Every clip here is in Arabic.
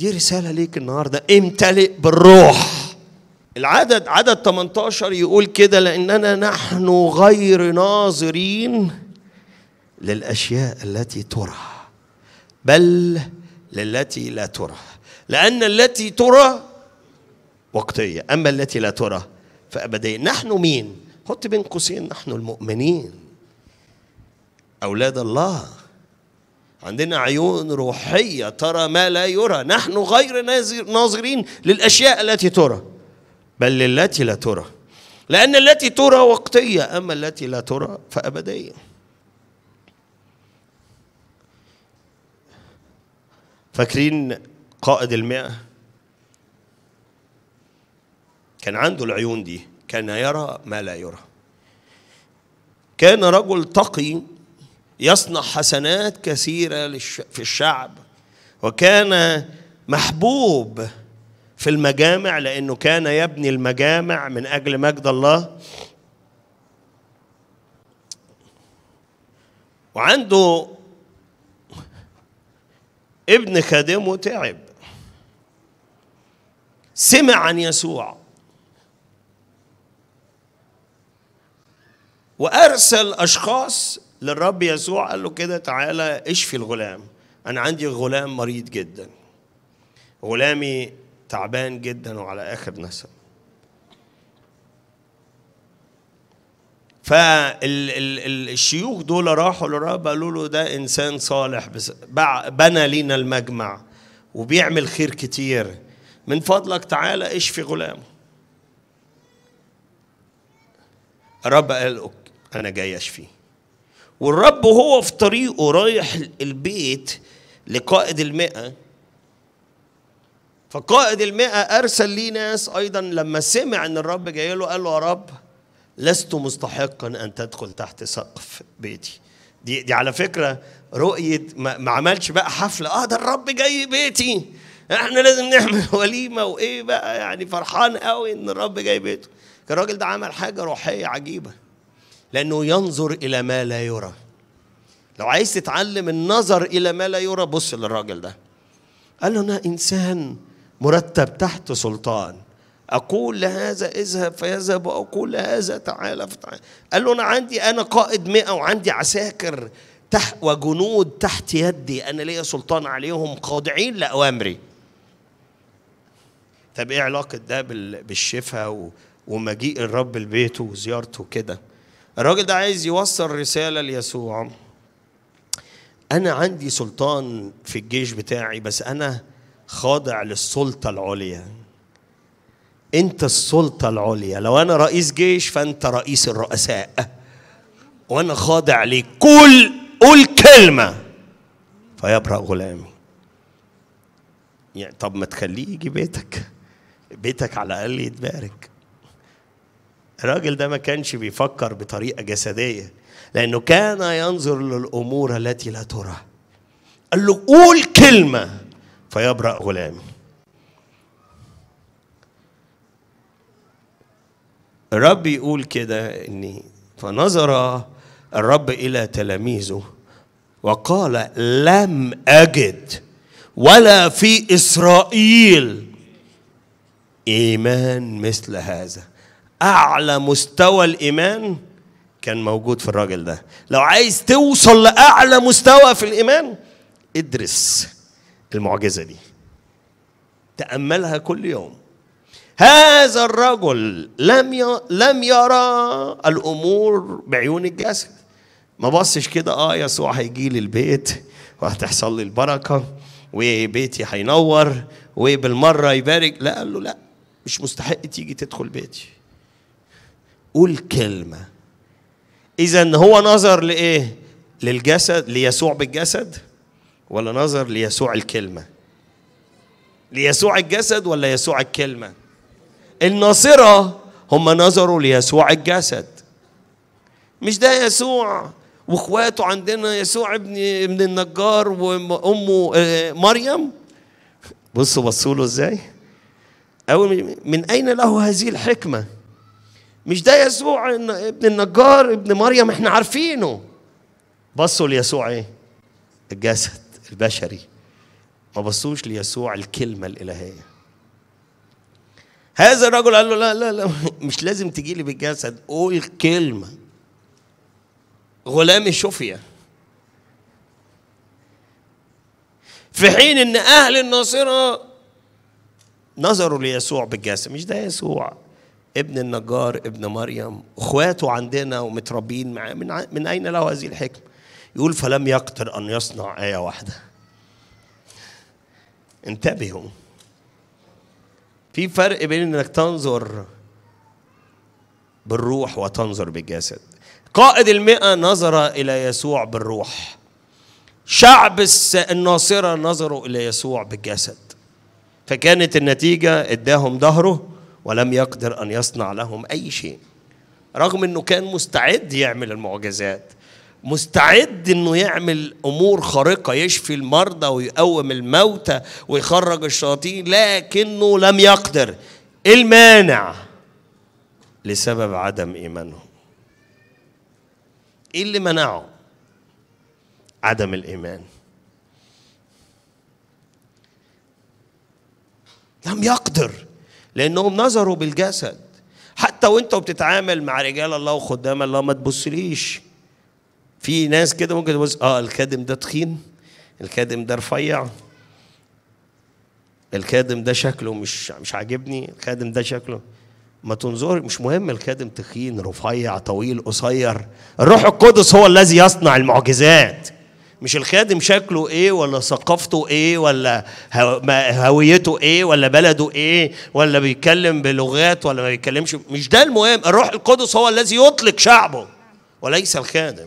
دي رسالة ليك النهاردة امتلئ بالروح العدد عدد 18 يقول كده لأننا نحن غير ناظرين للأشياء التي ترى بل للتي لا ترى لأن التي ترى وقتية أما التي لا ترى فأبدية نحن مين؟ حط بين قوسين نحن المؤمنين أولاد الله عندنا عيون روحية ترى ما لا يرى نحن غير ناظرين للأشياء التي ترى بل للتي لا ترى لأن التي ترى وقتية أما التي لا ترى فأبدية فاكرين قائد المئة كان عنده العيون دي كان يرى ما لا يرى كان رجل تقي يصنع حسنات كثيرة في الشعب وكان محبوب في المجامع لأنه كان يبني المجامع من أجل مجد الله وعنده ابن خادمه تعب سمع عن يسوع وارسل اشخاص للرب يسوع قال له كده تعالى اشفي الغلام انا عندي غلام مريض جدا غلامي تعبان جدا وعلى اخر نسم فالشيوخ دول راحوا للرب قالوا له ده انسان صالح بنى لينا المجمع وبيعمل خير كتير من فضلك تعالى اشفي غلامه الرب قال انا جاي اشفيه والرب وهو في طريقه رايح البيت لقائد المئة فقائد المئة أرسل ليه ناس أيضا لما سمع أن الرب جاي له قال له يا رب لست مستحقا أن تدخل تحت سقف بيتي دي, دي على فكرة رؤية ما, ما عملش بقى حفلة آه ده الرب جاي بيتي احنا لازم نعمل وليمة وإيه بقى يعني فرحان قوي إن الرب جاي بيته الراجل ده عمل حاجة روحية عجيبة لأنه ينظر إلى ما لا يرى لو عايز تتعلم النظر إلى ما لا يرى بص للراجل ده قال له أنا إنسان مرتب تحت سلطان أقول لهذا اذهب فيذهب وأقول لهذا تعالى فتعالى قال له أنا عندي أنا قائد مئة وعندي عساكر تحت وجنود تحت يدي أنا ليا سلطان عليهم خاضعين لأوامري طب إيه علاقة ده بالشفاء ومجيء الرب لبيته وزيارته كده الراجل ده عايز يوصل رسالة ليسوع أنا عندي سلطان في الجيش بتاعي بس أنا خاضع للسلطة العليا أنت السلطة العليا لو أنا رئيس جيش فأنت رئيس الرؤساء وأنا خاضع ليك قول قول كلمة فيبرأ غلامي يعني طب ما تخليه يجي بيتك بيتك على الأقل يتبارك الراجل ده ما كانش بيفكر بطريقه جسديه لانه كان ينظر للامور التي لا ترى قال له قول كلمه فيبرا غلامي الرب يقول كده ان فنظر الرب الى تلاميذه وقال لم اجد ولا في اسرائيل ايمان مثل هذا اعلى مستوى الايمان كان موجود في الراجل ده لو عايز توصل لاعلى مستوى في الايمان ادرس المعجزه دي تاملها كل يوم هذا الرجل لم لم يرى الامور بعيون الجسد ما بصش كده اه يسوع هيجي لي البيت وهتحصل لي البركه وبيتي هينور وبالمره يبارك لا قال له لا مش مستحق تيجي تدخل بيتي قول كلمه اذا هو نظر لايه للجسد ليسوع بالجسد ولا نظر ليسوع الكلمه ليسوع الجسد ولا يسوع الكلمه الناصره هم نظروا ليسوع الجسد مش ده يسوع واخواته عندنا يسوع ابن ابن النجار وامه آه، مريم بصوا بصوا له ازاي اول من اين له هذه الحكمه مش ده يسوع ابن النجار ابن مريم احنا عارفينه بصوا ليسوع ايه الجسد البشري ما بصوش ليسوع الكلمه الالهيه هذا الرجل قال له لا لا لا مش لازم تجي لي بالجسد قول كلمه غلام شفيا في حين ان اهل الناصره نظروا ليسوع بالجسد مش ده يسوع ابن النجار ابن مريم اخواته عندنا ومتربيين معاه من, ع... من اين له هذه الحكمه يقول فلم يقدر ان يصنع ايه واحده انتبهوا في فرق بين انك تنظر بالروح وتنظر بالجسد قائد المئة نظر إلى يسوع بالروح شعب الناصرة نظروا إلى يسوع بالجسد فكانت النتيجة اداهم ظهره ولم يقدر ان يصنع لهم اي شيء رغم انه كان مستعد يعمل المعجزات مستعد انه يعمل امور خارقه يشفي المرضى ويقوم الموتى ويخرج الشياطين لكنه لم يقدر إيه المانع لسبب عدم ايمانه ايه اللي منعه عدم الايمان لم يقدر لانهم نظروا بالجسد حتى وانت بتتعامل مع رجال الله وخدام الله ما تبصليش في ناس كده ممكن تبص اه الخادم ده تخين الخادم ده رفيع الخادم ده شكله مش مش عاجبني الخادم ده شكله ما تنظر مش مهم الخادم تخين رفيع طويل قصير الروح القدس هو الذي يصنع المعجزات مش الخادم شكله ايه ولا ثقافته ايه ولا هويته ايه ولا بلده ايه ولا بيتكلم بلغات ولا ما بيتكلمش مش ده المهم الروح القدس هو الذي يطلق شعبه وليس الخادم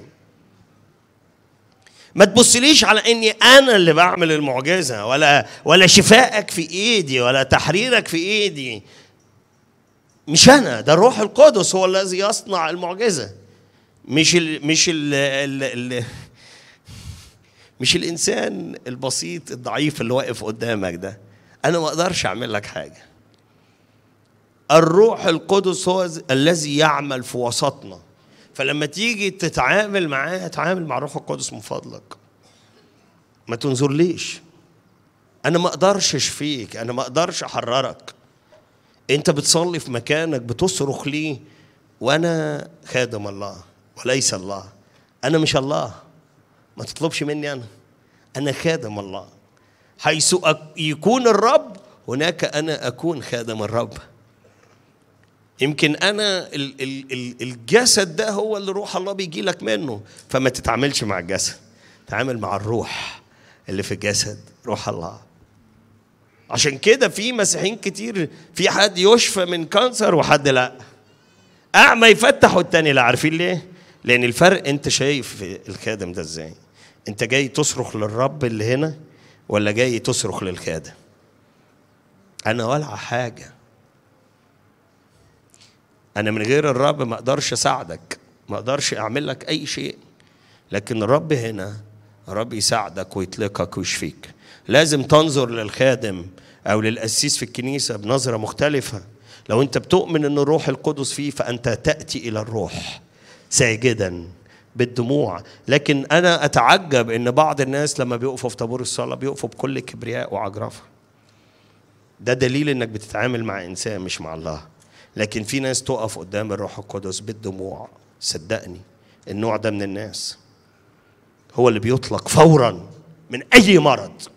ما تبصليش على اني انا اللي بعمل المعجزه ولا ولا شفائك في ايدي ولا تحريرك في ايدي مش انا ده الروح القدس هو الذي يصنع المعجزه مش ال مش ال ال, ال مش الانسان البسيط الضعيف اللي واقف قدامك ده انا ما اقدرش اعمل لك حاجه الروح القدس هو الذي يعمل في وسطنا فلما تيجي تتعامل معاه اتعامل مع الروح القدس من فضلك ما تنظر ليش انا ما اقدرش اشفيك انا ما اقدرش احررك انت بتصلي في مكانك بتصرخ ليه وانا خادم الله وليس الله انا مش الله ما تطلبش مني أنا أنا خادم الله حيث يكون الرب هناك أنا أكون خادم الرب يمكن أنا الجسد ده هو اللي روح الله بيجي لك منه فما تتعاملش مع الجسد تعامل مع الروح اللي في الجسد روح الله عشان كده في مسيحيين كتير في حد يشفى من كانسر وحد لا اعمى يفتح والتاني لا عارفين ليه لان الفرق انت شايف الخادم ده ازاي انت جاي تصرخ للرب اللي هنا ولا جاي تصرخ للخادم انا ولا حاجه انا من غير الرب ما اقدرش اساعدك ما اقدرش اعمل لك اي شيء لكن الرب هنا الرب يساعدك ويطلقك ويشفيك لازم تنظر للخادم او للقسيس في الكنيسه بنظره مختلفه لو انت بتؤمن ان الروح القدس فيه فانت تاتي الى الروح ساجدا بالدموع لكن انا اتعجب ان بعض الناس لما بيقفوا في طابور الصلاه بيقفوا بكل كبرياء وعجرفه ده دليل انك بتتعامل مع انسان مش مع الله لكن في ناس تقف قدام الروح القدس بالدموع صدقني النوع ده من الناس هو اللي بيطلق فورا من اي مرض